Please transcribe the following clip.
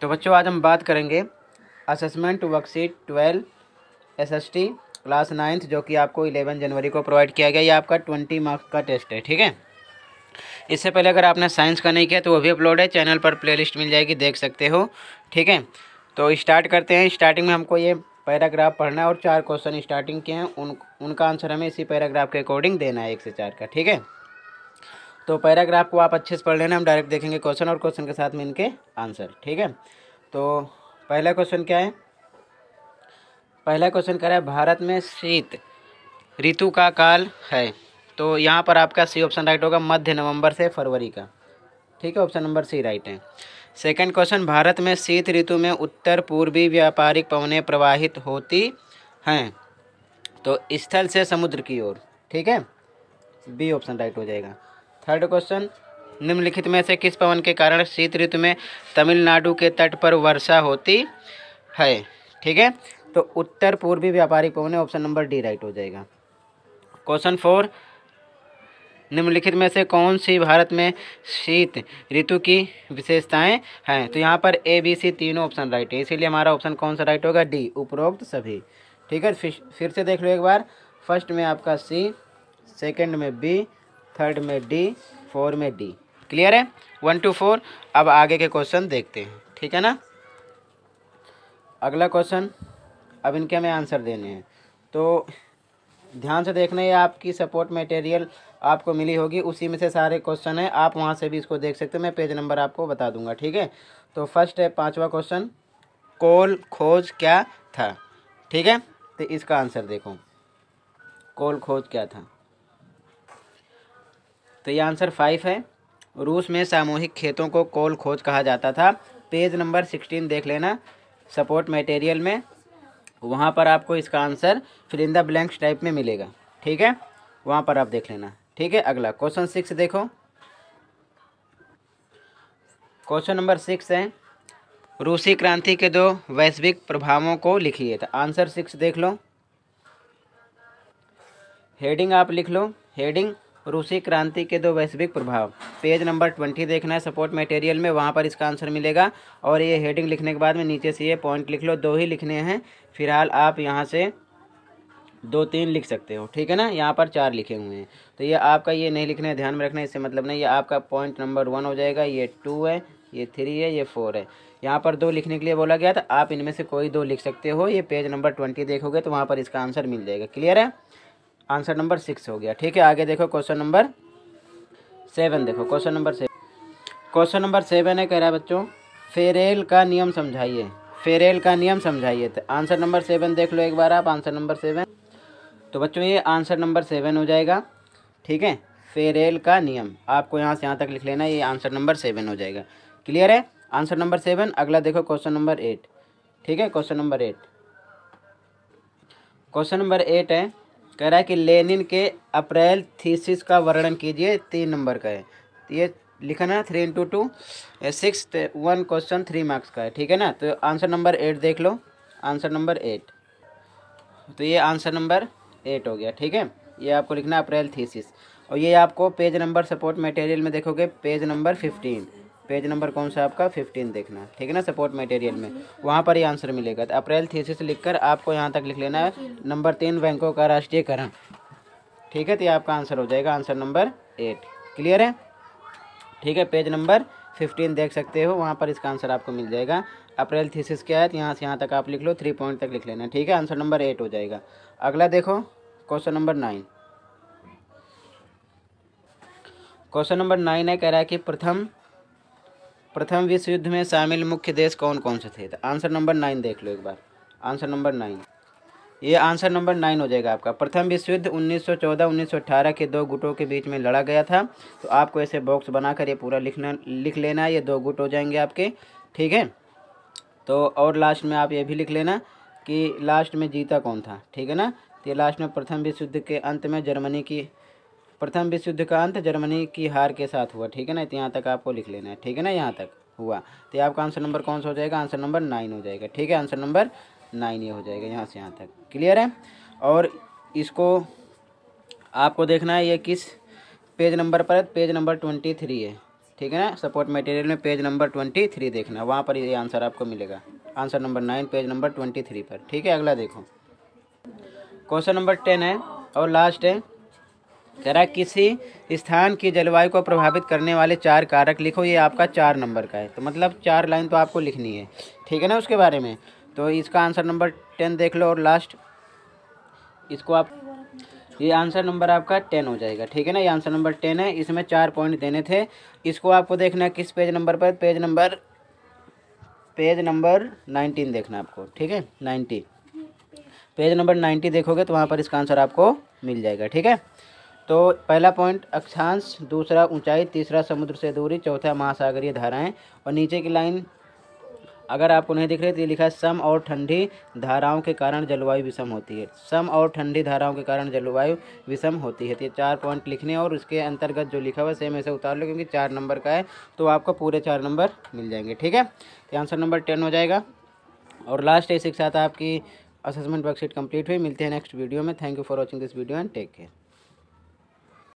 तो बच्चों आज हम बात करेंगे assessment worksheet twelve SST class ninth जो कि आपको इलेवन जनवरी को प्रोवाइड किया गया ये आपका ट्वेंटी मार्क्स का टेस्ट है ठीक है इससे पहले अगर आपने साइंस का नहीं किया तो वो भी अपलोड है चैनल पर लिस्ट मिल जाएगी देख सकते हो ठीक है तो स्टार्ट करते हैं स्टार्टिंग में हमको ये पैराग्राफ पढ़ना है और चार क्वेश्चन स्टार्टिंग के हैं उन उनका आंसर हमें इसी पैराग्राफ के अकॉर्डिंग देना है एक से चार का ठीक है तो पैराग्राफ को आप अच्छे से पढ़ लेना हम डायरेक्ट देखेंगे क्वेश्चन और क्वेश्चन के साथ में इनके आंसर ठीक है तो पहला क्वेश्चन क्या है पहला क्वेश्चन कह रहा है भारत में शीत ऋतु का काल है तो यहाँ पर आपका सी ऑप्शन राइट होगा मध्य नवंबर से फरवरी का ठीक है ऑप्शन नंबर सी राइट है सेकंड क्वेश्चन भारत में शीत ऋतु में उत्तर पूर्वी व्यापारिक पवनें प्रवाहित होती हैं तो स्थल से समुद्र की ओर ठीक है बी ऑप्शन राइट हो जाएगा थर्ड क्वेश्चन निम्नलिखित में से किस पवन के कारण शीत ऋतु में तमिलनाडु के तट पर वर्षा होती है ठीक है तो उत्तर पूर्वी व्यापारिक पवन है ऑप्शन नंबर डी राइट हो जाएगा क्वेश्चन फोर निम्नलिखित में से कौन सी भारत में शीत ऋतु की विशेषताएं हैं तो यहाँ पर ए बी सी तीनों ऑप्शन राइट है इसीलिए हमारा ऑप्शन कौन सा राइट होगा डी उपरोक्त सभी ठीक है फिर से देख लो एक बार फर्स्ट में आपका सी सेकंड में बी थर्ड में डी फोर में डी क्लियर है वन टू फोर अब आगे के क्वेश्चन देखते हैं ठीक है ना अगला क्वेश्चन अब इनके हमें आंसर देने हैं तो ध्यान से देखना ये आपकी सपोर्ट मटेरियल आपको मिली होगी उसी में से सारे क्वेश्चन हैं आप वहाँ से भी इसको देख सकते हैं मैं पेज नंबर आपको बता दूंगा ठीक है तो फर्स्ट है पांचवा क्वेश्चन कोल खोज क्या था ठीक है तो इसका आंसर देखो कोल खोज क्या था तो ये आंसर फाइव है रूस में सामूहिक खेतों को कोल खोज कहा जाता था पेज नंबर सिक्सटीन देख लेना सपोर्ट मटेरियल में वहाँ पर आपको इसका आंसर फिलिंदा ब्लैंक्स टाइप में मिलेगा ठीक है वहाँ पर आप देख लेना ठीक है अगला क्वेश्चन सिक्स देखो क्वेश्चन नंबर सिक्स है रूसी क्रांति के दो वैश्विक प्रभावों को लिखिए तो आंसर सिक्स देख लो हेडिंग आप लिख लो हेडिंग रूसी क्रांति के दो वैश्विक प्रभाव पेज नंबर ट्वेंटी देखना है सपोर्ट मटेरियल में वहाँ पर इसका आंसर मिलेगा और ये हेडिंग लिखने के बाद में नीचे से ये पॉइंट लिख लो दो ही लिखने हैं फिलहाल आप यहाँ से दो तीन लिख सकते हो ठीक है ना यहाँ पर चार लिखे हुए हैं तो ये आपका ये नहीं लिखना है ध्यान में रखना है इससे मतलब नहीं ये आपका पॉइंट नंबर वन हो जाएगा ये टू है ये थ्री है ये फोर है यहाँ पर दो लिखने के लिए बोला गया था आप इनमें से कोई दो लिख सकते हो ये पेज नंबर ट्वेंटी देखोगे तो वहाँ पर इसका आंसर मिल जाएगा क्लियर है आंसर नंबर सिक्स हो गया ठीक है आगे देखो क्वेश्चन नंबर सेवन देखो question number seven question number seven है कह रहा है बच्चों फेरेल का नियम समझाइए फेरेल का नियम समझाइए तो आंसर नंबर सेवन देख लो एक बार आप आंसर नंबर सेवन तो बच्चों ये आंसर नंबर सेवन हो जाएगा ठीक है फेरेल का नियम आपको यहाँ से यहाँ तक लिख लेना ये आंसर नंबर सेवन हो जाएगा क्लियर है आंसर नंबर सेवन अगला देखो क्वेश्चन नंबर एट ठीक है question number eight question number eight है कह रहा है कि लेनिन के अप्रैल थीसिस का वर्णन कीजिए तीन नंबर का है तो ये लिखना है three into two six one question three marks का है ठीक है ना तो आंसर नंबर एट देख लो आंसर नंबर एट तो ये आंसर नंबर एट हो गया ठीक है ये आपको लिखना है अप्रैल थीसिस और ये आपको पेज नंबर सपोर्ट मटेरियल में देखोगे page number fifteen page number कौन सा आपका फिफ्टीन देखना ठीक है ना सपोर्ट मटेरियल में वहाँ पर ही आंसर मिलेगा तो अप्रैल थीसिस लिखकर आपको यहाँ तक लिख लेना है नंबर तीन बैंकों का राष्ट्रीयकरण ठीक है तो ये आपका आंसर हो जाएगा आंसर नंबर एट क्लियर है ठीक है पेज नंबर फिफ्टीन देख सकते हो वहाँ पर इसका आंसर आपको मिल जाएगा अप्रैल थीसिस क्या है तो यहाँ से यहाँ तक आप लिख लो थ्री पॉइंट तक लिख लेना ठीक है आंसर नंबर एट हो जाएगा अगला देखो question number nine question number nine है कह रहा है कि प्रथम प्रथम विश्व युद्ध में शामिल मुख्य देश कौन कौन से थे तो आंसर नंबर नाइन देख लो एक बार आंसर नंबर नाइन ये आंसर नंबर नाइन हो जाएगा आपका प्रथम विश्व युद्ध 1914-1918 के दो गुटों के बीच में लड़ा गया था तो आपको ऐसे बॉक्स बनाकर ये पूरा लिखना लिख लेना ये दो गुट हो जाएंगे आपके ठीक है तो और लास्ट में आप ये भी लिख लेना कि लास्ट में जीता कौन था ठीक है ना तो ये लास्ट में प्रथम विश्व युद्ध के अंत में जर्मनी की प्रथम विश्व युद्ध का अंत जर्मनी की हार के साथ हुआ ठीक है ना तो यहाँ तक आपको लिख लेना है ठीक है ना यहाँ तक हुआ तो ये आपका आंसर नंबर कौन सा हो जाएगा आंसर नंबर नाइन हो जाएगा ठीक है आंसर नंबर नाइन ये हो जाएगा यहाँ से यहाँ तक क्लियर है और इसको आपको देखना है ये किस पेज नंबर पर है पेज नंबर ट्वेंटी थ्री है ठीक है ना सपोर्ट मटेरियल में पेज नंबर ट्वेंटी थ्री देखना वहाँ पर ये आंसर आपको मिलेगा answer number nine page number twenty three पर ठीक है अगला देखो क्वेश्चन नंबर टेन है और लास्ट है करा किसी स्थान की जलवायु को प्रभावित करने वाले चार कारक लिखो ये आपका चार नंबर का है तो मतलब चार लाइन तो आपको लिखनी है ठीक है ना उसके बारे में तो इसका आंसर नंबर टेन देख लो और लास्ट इसको आप ये आंसर नंबर आपका टेन हो जाएगा ठीक है ना ये आंसर नंबर टेन है इसमें चार पॉइंट देने थे इसको आपको देखना है किस पेज नंबर पर page number page number nineteen देखना आपको ठीक है नाइन्टी पेज नंबर नाइन्टी देखोगे तो वहाँ पर इसका आंसर आपको मिल जाएगा ठीक है तो पहला पॉइंट अक्षांश दूसरा ऊंचाई तीसरा समुद्र से दूरी चौथा महासागरीय धाराएं और नीचे की लाइन अगर आपको नहीं दिख रही तो ये लिखा है सम और ठंडी धाराओं के कारण जलवायु विषम होती है सम और ठंडी धाराओं के कारण जलवायु विषम होती है तो ये चार पॉइंट लिखने और उसके अंतर्गत जो लिखा हुआ सेम ऐसे उतार लो क्योंकि चार नंबर का है तो आपको पूरे चार नंबर मिल जाएंगे ठीक है तो आंसर नंबर टेन हो जाएगा और लास्ट ऐसे के साथ आपकी असेसमेंट वर्कशीट कंप्लीट हुई मिलते हैं नेक्स्ट वीडियो में thank you for watching this video and take care